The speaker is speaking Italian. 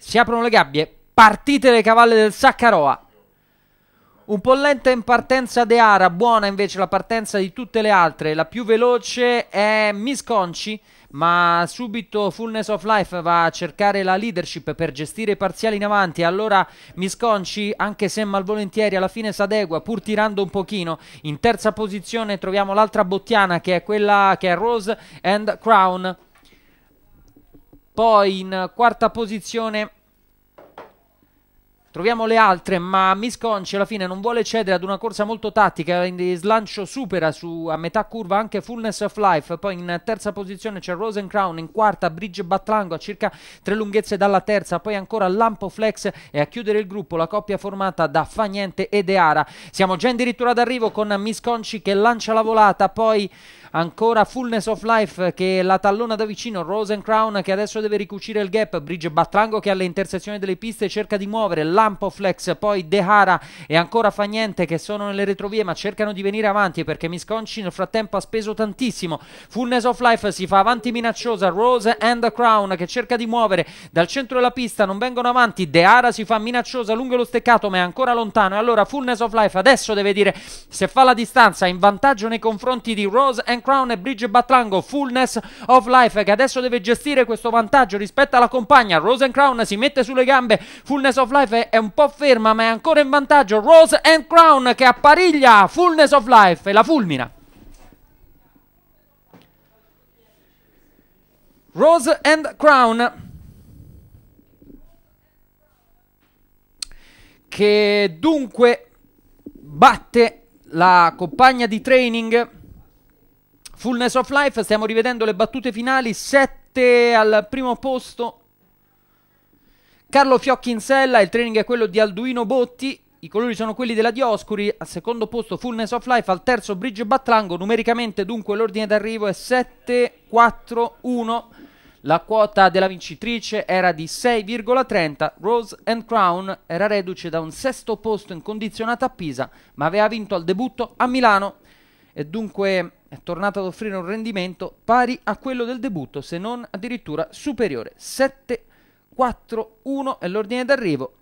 Si aprono le gabbie. Partite le cavalle del Saccaroa. Un po' lenta in partenza De Ara, buona invece la partenza di tutte le altre. La più veloce è Misconci, ma subito Fullness of Life va a cercare la leadership per gestire i parziali in avanti. Allora Misconci, anche se malvolentieri, alla fine s'adegua, pur tirando un pochino. In terza posizione troviamo l'altra bottiana che è quella che è Rose and Crown. Poi in quarta posizione Troviamo le altre, ma Miss Misconci alla fine non vuole cedere ad una corsa molto tattica, in slancio supera su, a metà curva anche Fullness of Life, poi in terza posizione c'è Rosen Crown, in quarta Bridge Battlango a circa tre lunghezze dalla terza, poi ancora Lampo Flex e a chiudere il gruppo la coppia formata da Fagnente e Deara. Siamo già addirittura d'arrivo con Miss Misconci che lancia la volata, poi ancora Fullness of Life che la tallona da vicino, Rosen Crown che adesso deve ricucire il gap, Bridge Battlango che alle intersezioni delle piste cerca di muovere, Lampo campo flex, poi De Hara e ancora fa niente che sono nelle retrovie ma cercano di venire avanti perché Misconci nel frattempo ha speso tantissimo. Fullness of Life si fa avanti minacciosa, Rose and the Crown che cerca di muovere dal centro della pista, non vengono avanti, De Hara si fa minacciosa lungo lo steccato ma è ancora lontano e allora Fullness of Life adesso deve dire se fa la distanza in vantaggio nei confronti di Rose and Crown e Bridge Batlango, Fullness of Life che adesso deve gestire questo vantaggio rispetto alla compagna, Rose and Crown si mette sulle gambe, Fullness of Life è un po' ferma ma è ancora in vantaggio Rose and Crown che appariglia Fullness of Life e la fulmina. Rose and Crown che dunque batte la compagna di training Fullness of Life, stiamo rivedendo le battute finali, 7 al primo posto Carlo Fiocchi in sella, il training è quello di Alduino Botti, i colori sono quelli della Dioscuri, al secondo posto Fullness of Life, al terzo Bridge Battlango, numericamente dunque l'ordine d'arrivo è 7-4-1, la quota della vincitrice era di 6,30, Rose and Crown era reduce da un sesto posto incondizionato a Pisa, ma aveva vinto al debutto a Milano e dunque è tornata ad offrire un rendimento pari a quello del debutto, se non addirittura superiore, 7 4-1 è l'ordine d'arrivo